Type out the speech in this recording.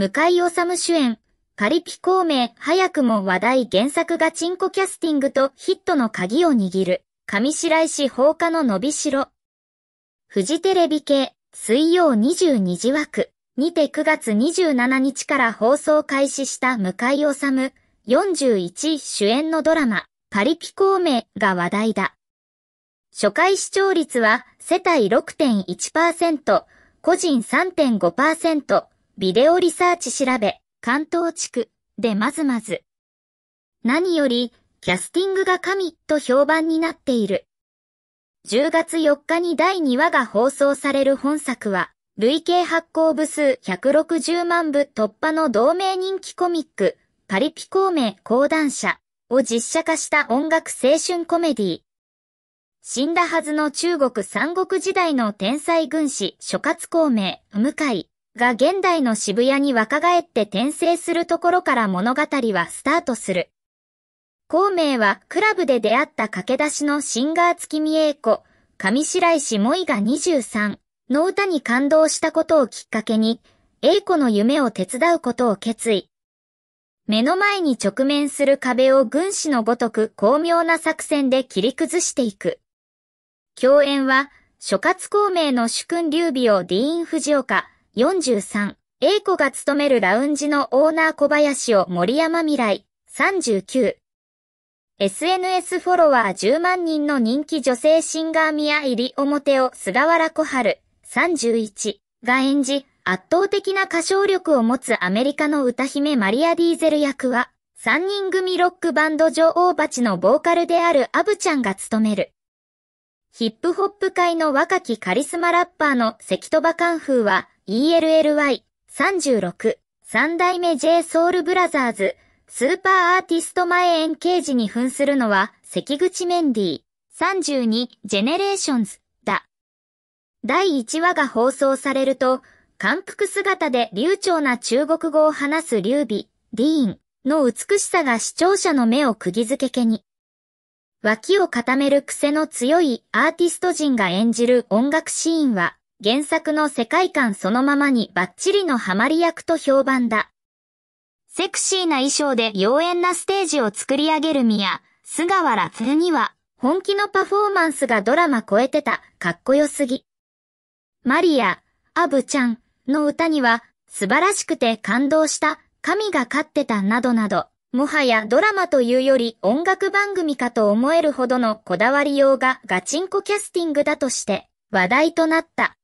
向井治主演、カリピ孔明、早くも話題原作がチンコキャスティングとヒットの鍵を握る、上白石放火の伸びしろ。フジテレビ系、水曜22時枠、にて9月27日から放送開始した向井治、41主演のドラマ、パリピ孔明が話題だ。初回視聴率は世帯6.1%、個人3.5%、ビデオリサーチ調べ、関東地区でまずまず。何より、キャスティングが神と評判になっている。10月4日に第2話が放送される本作は、累計発行部数160万部突破の同名人気コミック、パリピ孔明講談社を実写化した音楽青春コメディ。死んだはずの中国三国時代の天才軍師諸葛孔明、向井が現代の渋谷に若返って転生するところから物語はスタートする。孔明はクラブで出会った駆け出しのシンガー月見英子、上白石萌が23の歌に感動したことをきっかけに、栄子の夢を手伝うことを決意。目の前に直面する壁を軍師のごとく巧妙な作戦で切り崩していく。共演は、諸葛孔明の主君劉備をディーン・藤岡、43、A 子が勤めるラウンジのオーナー小林を森山未来、39。SNS フォロワー10万人の人気女性シンガー宮入表を菅原小春、31が演じ、圧倒的な歌唱力を持つアメリカの歌姫マリア・ディーゼル役は、3人組ロックバンド女王蜂のボーカルであるアブちゃんが務める。ヒップホップ界の若きカリスマラッパーの関戸バカンフーは、ELLY、36、三代目 J ソウルブラザーズ、スーパーアーティスト前円形時に扮するのは、関口メンディー、32、ジェネレーションズ、だ。第1話が放送されると、韓服姿で流暢な中国語を話す劉備、ディーンの美しさが視聴者の目を釘付けけに。脇を固める癖の強いアーティスト陣が演じる音楽シーンは、原作の世界観そのままにバッチリのハマり役と評判だ。セクシーな衣装で妖艶なステージを作り上げる宮、菅原るには、本気のパフォーマンスがドラマ超えてた、かっこよすぎ。マリア、アブちゃんの歌には、素晴らしくて感動した、神が勝ってたなどなど、もはやドラマというより音楽番組かと思えるほどのこだわりようがガチンコキャスティングだとして話題となった。